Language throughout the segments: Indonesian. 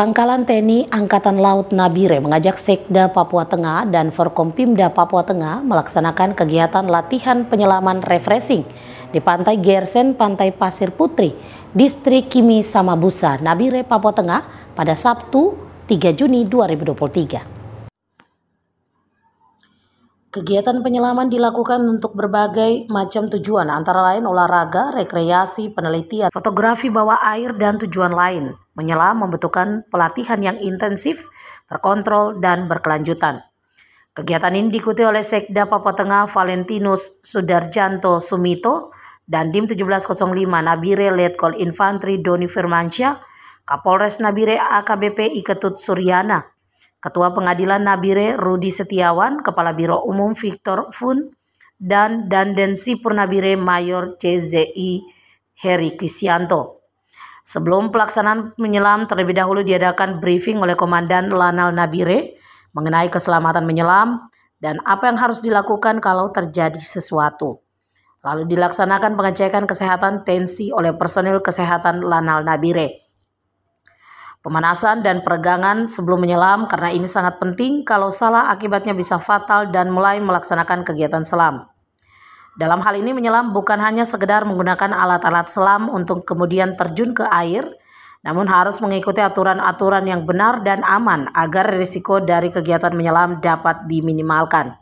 Pangkalan TNI Angkatan Laut Nabire mengajak Sekda Papua Tengah dan Forkompimda Papua Tengah melaksanakan kegiatan latihan penyelaman refreshing di Pantai Gersen Pantai Pasir Putri, Distrik Kimi Samabusa, Nabire, Papua Tengah pada Sabtu 3 Juni 2023. Kegiatan penyelaman dilakukan untuk berbagai macam tujuan antara lain olahraga, rekreasi, penelitian, fotografi bawah air, dan tujuan lain. Menyelam membutuhkan pelatihan yang intensif, terkontrol, dan berkelanjutan. Kegiatan ini diikuti oleh Sekda Papua Tengah Valentinus Sudarjanto Sumito dan Dim 1705 Nabire Letkol Infantri Doni Firmansyah, Kapolres Nabire AKBP Iketut Suryana, Ketua Pengadilan Nabire Rudi Setiawan, Kepala Biro Umum Victor Fun, dan Dandensi Purnabire Mayor CZI Heri Kisianto. Sebelum pelaksanaan menyelam, terlebih dahulu diadakan briefing oleh Komandan Lanal Nabire mengenai keselamatan menyelam dan apa yang harus dilakukan kalau terjadi sesuatu. Lalu dilaksanakan pengecekan kesehatan tensi oleh personil kesehatan Lanal Nabire. Pemanasan dan peregangan sebelum menyelam karena ini sangat penting kalau salah akibatnya bisa fatal dan mulai melaksanakan kegiatan selam. Dalam hal ini menyelam bukan hanya sekedar menggunakan alat-alat selam untuk kemudian terjun ke air, namun harus mengikuti aturan-aturan yang benar dan aman agar risiko dari kegiatan menyelam dapat diminimalkan.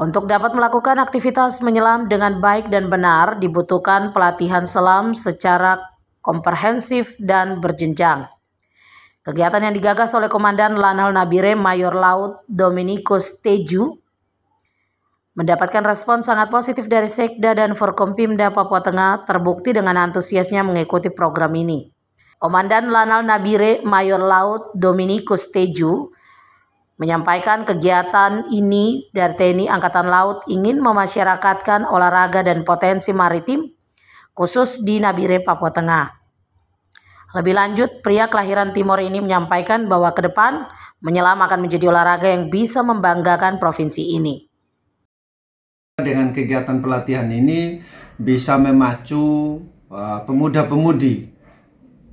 Untuk dapat melakukan aktivitas menyelam dengan baik dan benar dibutuhkan pelatihan selam secara komprehensif dan berjenjang. Kegiatan yang digagas oleh Komandan Lanal Nabire Mayor Laut Dominikus Teju mendapatkan respon sangat positif dari Sekda dan Forkompimda Papua Tengah terbukti dengan antusiasnya mengikuti program ini. Komandan Lanal Nabire Mayor Laut Dominikus Teju menyampaikan kegiatan ini dari TNI Angkatan Laut ingin memasyarakatkan olahraga dan potensi maritim khusus di Nabire, Papua Tengah. Lebih lanjut, pria kelahiran Timor ini menyampaikan bahwa ke depan menyelam akan menjadi olahraga yang bisa membanggakan provinsi ini. Dengan kegiatan pelatihan ini bisa memacu eh, pemuda-pemudi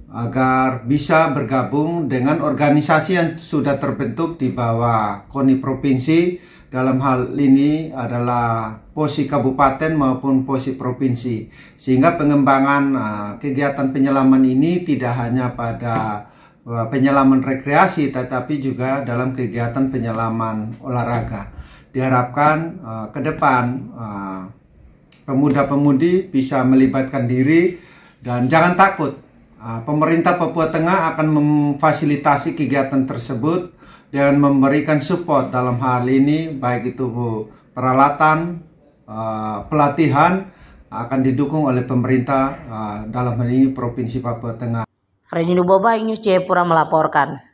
agar bisa bergabung dengan organisasi yang sudah terbentuk di bawah KONI Provinsi dalam hal ini adalah posisi Kabupaten maupun posisi Provinsi sehingga pengembangan eh, kegiatan penyelaman ini tidak hanya pada eh, penyelaman rekreasi tetapi juga dalam kegiatan penyelaman olahraga diharapkan uh, ke depan uh, pemuda-pemudi bisa melibatkan diri dan jangan takut. Uh, pemerintah Papua Tengah akan memfasilitasi kegiatan tersebut dan memberikan support dalam hal ini baik itu peralatan, uh, pelatihan akan didukung oleh pemerintah uh, dalam hal ini Provinsi Papua Tengah. Freddy Nuboba, News Jayapura melaporkan.